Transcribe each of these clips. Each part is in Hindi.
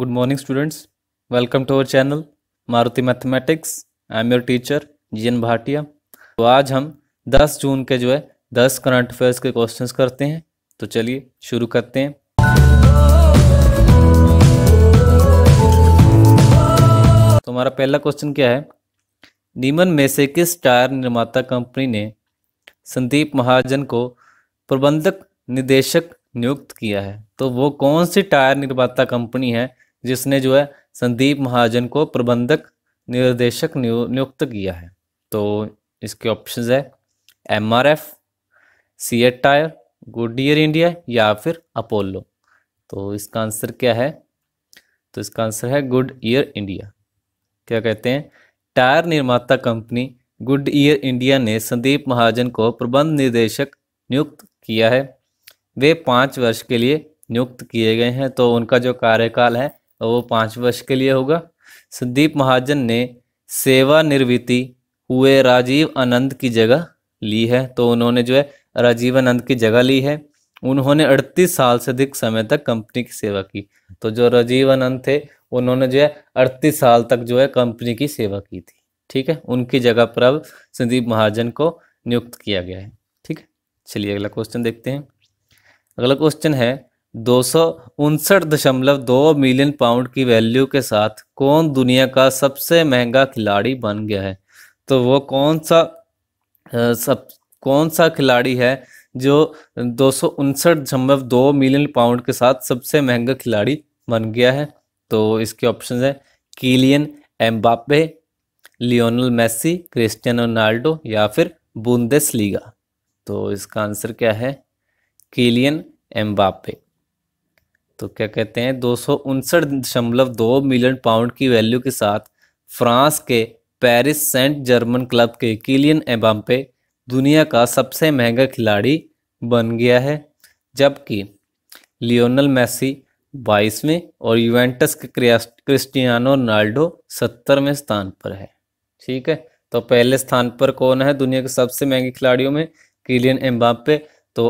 Good morning students. Welcome to our channel Maruti Mathematics. Am am your teacher G N Bhatia आज हम 10 जून के जो है 10 करंट अफेयर्स के क्वेश्चंस करते हैं तो चलिए शुरू करते हैं तो हमारा पहला क्वेश्चन क्या है नीमन में से किस टायर निर्माता कंपनी ने संदीप महाजन को प्रबंधक निदेशक नियुक्त किया है तो वो कौन सी टायर निर्माता कंपनी है जिसने जो है संदीप महाजन को प्रबंधक निर्देशक नियुक्त किया है तो इसके ऑप्शन है M R F CEAT tyre Goodyear India या फिर अपोलो तो इसका आंसर क्या है तो इसका आंसर है गुड ईयर इंडिया क्या कहते हैं टायर निर्माता कंपनी गुड ईयर इंडिया ने संदीप महाजन को प्रबंध निर्देशक नियुक्त किया है वे पाँच वर्ष के लिए नियुक्त किए गए हैं तो उनका जो कार्यकाल है और वो पाँच वर्ष के लिए होगा संदीप महाजन ने सेवानिवृत्ति हुए राजीव आनंद की जगह ली है तो उन्होंने जो है राजीव आनंद की जगह ली है उन्होंने अड़तीस साल से अधिक समय तक कंपनी की सेवा की तो जो राजीव आनंद थे उन्होंने जो है अड़तीस साल तक जो है कंपनी की सेवा की थी ठीक है उनकी जगह पर अब संदीप महाजन को नियुक्त किया गया है ठीक है चलिए अगला क्वेश्चन देखते हैं अगला क्वेश्चन है दो दशमलव दो मिलियन पाउंड की वैल्यू के साथ कौन दुनिया का सबसे महंगा खिलाड़ी बन गया है तो वो कौन सा सब कौन सा खिलाड़ी है जो दो दशमलव दो मिलियन पाउंड के साथ सबसे महंगा खिलाड़ी बन गया है तो इसके ऑप्शन है Kylian Mbappe Lionel Messi Cristiano Ronaldo या फिर बुंदेस लीगा तो इसका आंसर क्या है कीलियन एम्बापे तो क्या कहते हैं दो दशमलव दो मिलियन पाउंड की वैल्यू के साथ फ्रांस के पेरिस सेंट जर्मन क्लब के किलियन एबाम्पे दुनिया का सबसे महंगा खिलाड़ी बन गया है जबकि लियोनल मेसी बाईसवें और यूवेंटस के क्रिस्टियानो रोनाल्डो सत्तरवें स्थान पर है ठीक है तो पहले स्थान पर कौन है दुनिया के सबसे महंगे खिलाड़ियों में किलियन एम्बापे तो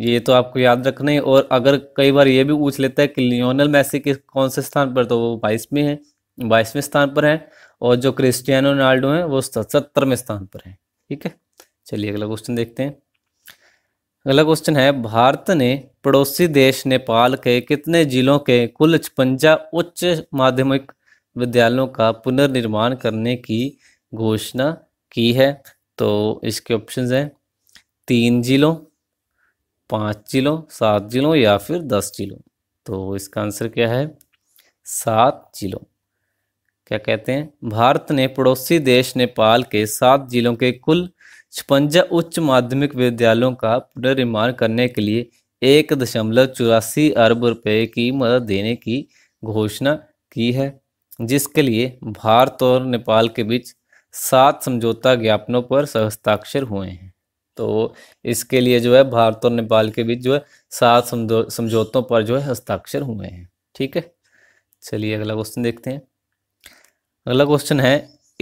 ये तो आपको याद रखना है और अगर कई बार ये भी पूछ लेता है कि लियोनल मैसी किस कौन से स्थान पर तो वो बाईसवें हैं बाईसवें स्थान पर हैं और जो क्रिस्टियानो रोनाल्डो हैं वो सत्तरवें स्थान पर हैं ठीक है चलिए अगला क्वेश्चन देखते हैं अगला क्वेश्चन है भारत ने पड़ोसी देश नेपाल के कितने जिलों के कुल छपंजा उच्च माध्यमिक विद्यालयों का पुनर्निर्माण करने की घोषणा की है तो इसके ऑप्शंस हैं तीन जिलों पाँच जिलों सात जिलों या फिर दस जिलों तो इसका आंसर क्या है सात जिलों क्या कहते हैं भारत ने पड़ोसी देश नेपाल के सात जिलों के कुल छपंजा उच्च माध्यमिक विद्यालयों का पुनर्निर्माण करने के लिए एक दशमलव चौरासी अरब रुपए की मदद देने की घोषणा की है जिसके लिए भारत और नेपाल के बीच सात समझौता ज्ञापनों पर हस्ताक्षर हुए हैं तो इसके लिए जो है भारत और नेपाल के बीच जो है सात समझौतों पर जो है हस्ताक्षर हुए हैं ठीक है चलिए अगला क्वेश्चन देखते हैं अगला क्वेश्चन है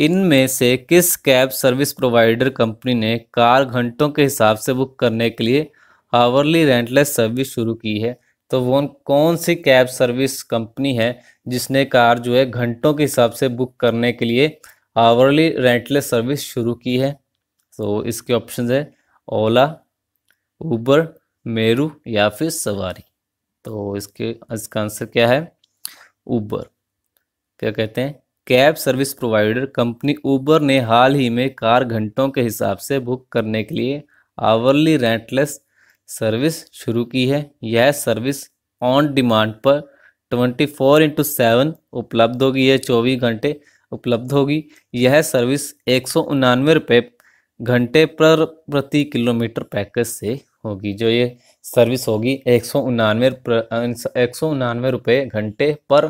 इनमें से किस कैब सर्विस प्रोवाइडर कंपनी ने कार घंटों के हिसाब से बुक करने के लिए आवरली रेंटलेस सर्विस शुरू की है तो वो कौन सी कैब सर्विस कंपनी है जिसने कार जो है घंटों के हिसाब से बुक करने के लिए आवरली रेंटलेस सर्विस शुरू की है तो इसके ऑप्शन है ओला ऊबर मेरू या फिर सवारी तो इसके इसका आंसर क्या है ऊबर क्या कहते हैं cab service provider company Uber ने हाल ही में कार घंटों के हिसाब से बुक करने के लिए आवरली रेंटलेस सर्विस शुरू की है यह सर्विस ऑन डिमांड पर ट्वेंटी फोर इंटू सेवन उपलब्ध होगी यह चौबीस घंटे उपलब्ध होगी यह सर्विस एक सौ रुपये घंटे पर प्रति किलोमीटर पैकेज से होगी जो ये सर्विस होगी एक सौ उनानवे एक सौ उनानवे रुपये घंटे पर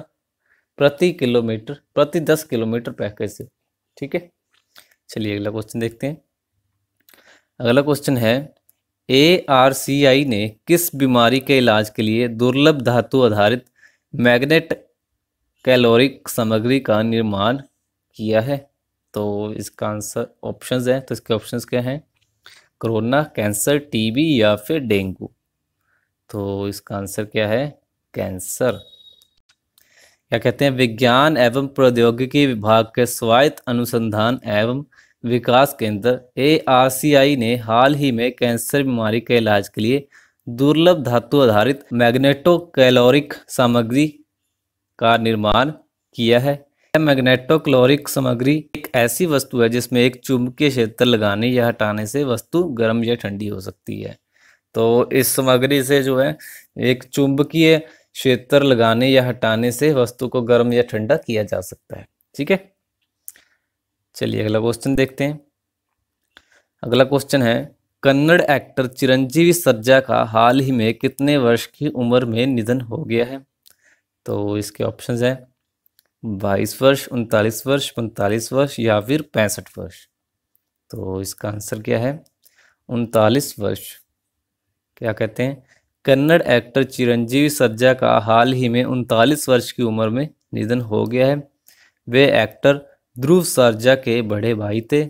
प्रति किलोमीटर प्रति दस किलोमीटर पैकेज से ठीक है चलिए अगला क्वेश्चन देखते हैं अगला क्वेश्चन है ए आर सी आई ने किस बीमारी के इलाज के लिए दुर्लभ धातु आधारित मैग्नेट कैलोरिक सामग्री का निर्माण किया है तो इसका आंसर ऑप्शंस है तो इसके ऑप्शंस क्या हैं कोरोना कैंसर टीबी या फिर डेंगू तो इसका आंसर क्या है कैंसर क्या कहते हैं विज्ञान एवं प्रौद्योगिकी विभाग के स्वायत्त अनुसंधान एवं विकास केंद्र ए ने हाल ही में कैंसर बीमारी के इलाज के लिए दुर्लभ धातु आधारित मैग्नेटो कैलोरिक सामग्री का निर्माण किया है मैग्नेटोक्लोरिक सामग्री एक ऐसी वस्तु है जिसमें एक चुंबकीय क्षेत्र लगाने या हटाने से वस्तु गर्म या ठंडी हो सकती है तो इस सामग्री से जो है एक चुंबकीय क्षेत्र लगाने या हटाने से वस्तु को गर्म या ठंडा किया जा सकता है ठीक है चलिए अगला क्वेश्चन देखते हैं अगला क्वेश्चन है कन्नड़ एक्टर चिरंजीवी सज्जा का हाल ही में कितने वर्ष की उम्र में निधन हो गया है तो इसके ऑप्शंस हैं बाईस वर्ष उनतालीस वर्ष पैंतालीस वर्ष या फिर पैंसठ वर्ष तो इसका आंसर क्या है उनतालीस वर्ष क्या कहते हैं कन्नड़ एक्टर चिरंजीवी सज्जा का हाल ही में उनतालीस वर्ष की उम्र में निधन हो गया है वे एक्टर ध्रुव सारजा के बड़े भाई थे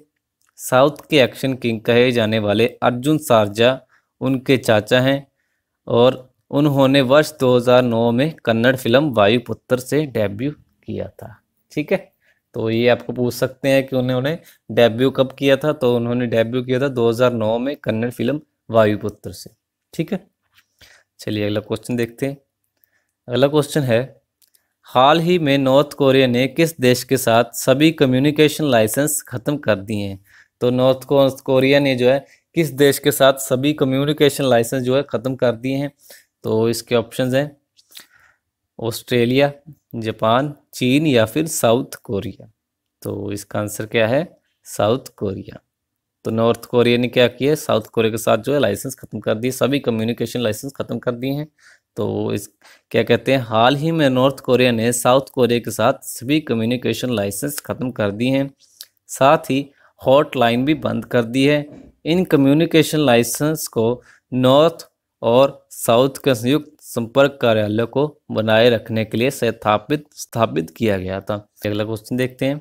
साउथ के एक्शन किंग कहे जाने वाले अर्जुन सारजा उनके चाचा हैं और उन्होंने वर्ष 2009 में कन्नड़ फिल्म वायुपुत्र से डेब्यू किया था ठीक है तो ये आपको पूछ सकते हैं कि उन्होंने डेब्यू कब किया था तो उन्होंने डेब्यू किया था 2009 में कन्नड़ फिल्म वायुपुत्र से ठीक है चलिए अगला क्वेश्चन देखते हैं अगला क्वेश्चन है हाल ही में नॉर्थ कोरिया ने किस देश के साथ सभी कम्युनिकेशन लाइसेंस खत्म कर दिए हैं तो नॉर्थ कोरिया ने जो है किस देश के साथ सभी कम्युनिकेशन लाइसेंस जो है ख़त्म कर दिए हैं तो इसके ऑप्शंस हैं ऑस्ट्रेलिया जापान चीन या फिर साउथ कोरिया तो इसका आंसर क्या है साउथ कोरिया तो नॉर्थ कोरिया ने क्या किया साउथ कोरिया के साथ जो है लाइसेंस खत्म कर दिए सभी कम्युनिकेशन लाइसेंस खत्म कर दिए हैं तो इस क्या कहते हैं हाल ही में नॉर्थ कोरिया ने साउथ कोरिया के साथ सभी कम्युनिकेशन लाइसेंस खत्म कर दिए हैं साथ ही हॉटलाइन भी बंद कर दी है इन कम्युनिकेशन लाइसेंस को नॉर्थ और साउथ के संयुक्त संपर्क कार्यालय को बनाए रखने के लिए स्थापित स्थापित किया गया था अगला क्वेश्चन देखते हैं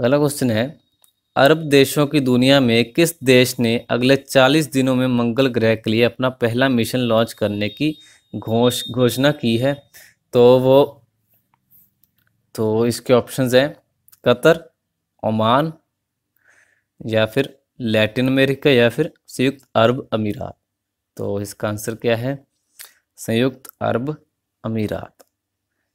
अगला क्वेश्चन है अरब देशों की दुनिया में किस देश ने अगले 40 दिनों में मंगल ग्रह के लिए अपना पहला मिशन लॉन्च करने की घोष घोषणा की है तो वो तो इसके ऑप्शंस हैं कतर ओमान या फिर लैटिन अमेरिका या फिर संयुक्त अरब अमीरात तो इसका आंसर क्या है संयुक्त अरब अमीरात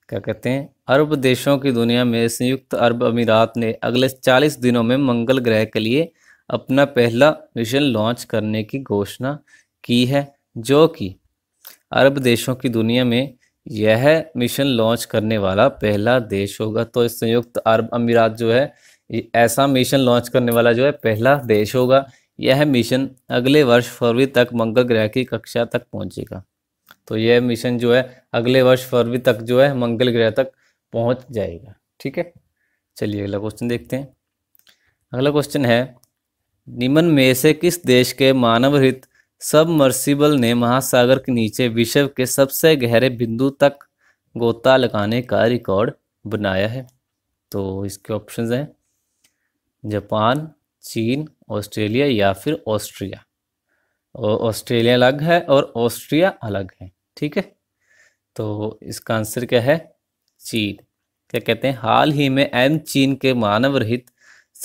क्या कहते हैं अरब देशों की दुनिया में संयुक्त अरब अमीरात ने अगले 40 दिनों में मंगल ग्रह के लिए अपना पहला मिशन लॉन्च करने की घोषणा की है जो कि अरब देशों की दुनिया में यह मिशन लॉन्च करने वाला पहला देश होगा तो इस संयुक्त अरब अमीरात जो है ऐसा मिशन लॉन्च करने वाला जो है पहला देश होगा यह मिशन अगले वर्ष फरवरी तक मंगल ग्रह की कक्षा तक पहुंचेगा तो यह मिशन जो है अगले वर्ष फरवरी तक जो है मंगल ग्रह तक पहुंच जाएगा ठीक है चलिए अगला क्वेश्चन देखते हैं अगला क्वेश्चन है निम्न में से किस देश के मानव हित सबमर्सिबल ने महासागर के नीचे विश्व के सबसे गहरे बिंदु तक गोता लगाने का रिकॉर्ड बनाया है तो इसके ऑप्शंस हैं जापान चीन ऑस्ट्रेलिया या फिर ऑस्ट्रिया और ऑस्ट्रेलिया अलग है और ऑस्ट्रिया अलग है ठीक है तो इसका आंसर क्या है चीन क्या कहते हैं हाल ही में एन चीन के मानव रहित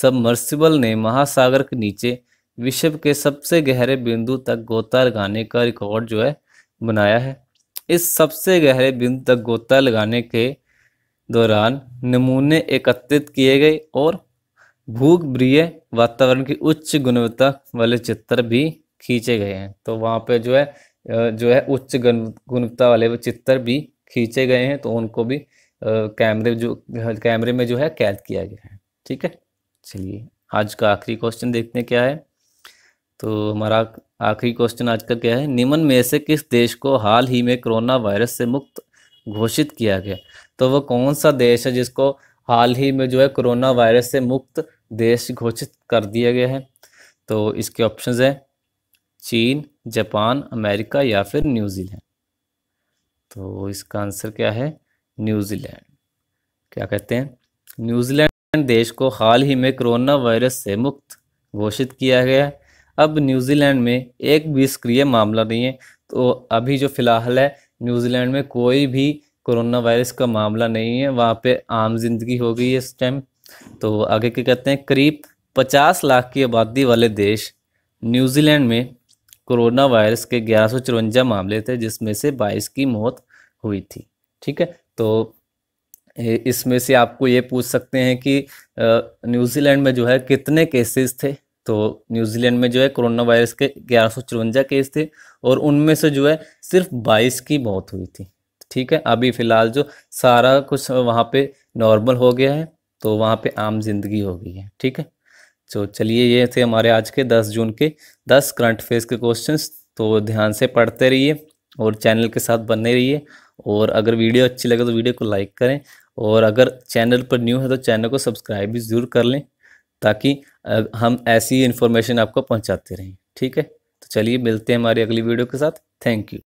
सबमर्सिबल ने महासागर के नीचे विश्व के सबसे गहरे बिंदु तक गोता लगाने का रिकॉर्ड जो है बनाया है इस सबसे गहरे बिंदु तक गोता लगाने के दौरान नमूने एकत्रित किए गए और भूगभ्रीय वातावरण की उच्च गुणवत्ता वाले चित्र भी खींचे गए हैं तो वहाँ पे जो है जो है उच्च गुणवत्ता वाले चित्र भी खींचे गए हैं तो उनको भी कैमरे जो कैमरे में जो है कैद किया गया है ठीक है चलिए आज का आखिरी क्वेश्चन देखते हैं क्या है तो हमारा आखिरी क्वेश्चन आज का क्या है निम्न में से किस देश को हाल ही में कोरोना वायरस से मुक्त घोषित किया गया तो वो कौन सा देश है जिसको हाल ही में जो है कोरोना वायरस से मुक्त देश घोषित कर दिया गया है तो इसके ऑप्शंस हैं चीन जापान अमेरिका या फिर न्यूजीलैंड तो इसका आंसर क्या है न्यूजीलैंड क्या कहते हैं न्यूजीलैंड देश को हाल ही में कोरोना वायरस से मुक्त घोषित किया गया अब न्यूजीलैंड में एक भी सक्रिय मामला नहीं है तो अभी जो फिलहाल है न्यूजीलैंड में कोई भी कोरोना वायरस का मामला नहीं है वहाँ पे आम जिंदगी हो गई है इस टाइम तो आगे क्या कहते हैं करीब 50 लाख की आबादी वाले देश न्यूजीलैंड में कोरोना वायरस के ग्यारह मामले थे जिसमें से 22 की मौत हुई थी ठीक है तो इसमें से आपको ये पूछ सकते हैं कि न्यूजीलैंड में जो है कितने केसेस थे तो न्यूजीलैंड में जो है कोरोना वायरस के ग्यारह केस थे और उनमें से जो है सिर्फ 22 की मौत हुई थी ठीक है अभी फ़िलहाल जो सारा कुछ वहाँ पे नॉर्मल हो गया है तो वहाँ पे आम जिंदगी हो गई है ठीक है तो चलिए ये थे हमारे आज के 10 जून के 10 करंट अफेयर्स के क्वेश्चंस तो ध्यान से पढ़ते रहिए और चैनल के साथ बने रहिए और अगर वीडियो अच्छी लगे तो वीडियो को लाइक करें और अगर चैनल पर न्यू है तो चैनल को सब्सक्राइब भी ज़रूर कर लें ताकि हम ऐसी इन्फॉर्मेशन आपको पहुँचाते रहें ठीक है तो चलिए मिलते हैं हमारी अगली वीडियो के साथ थैंक यू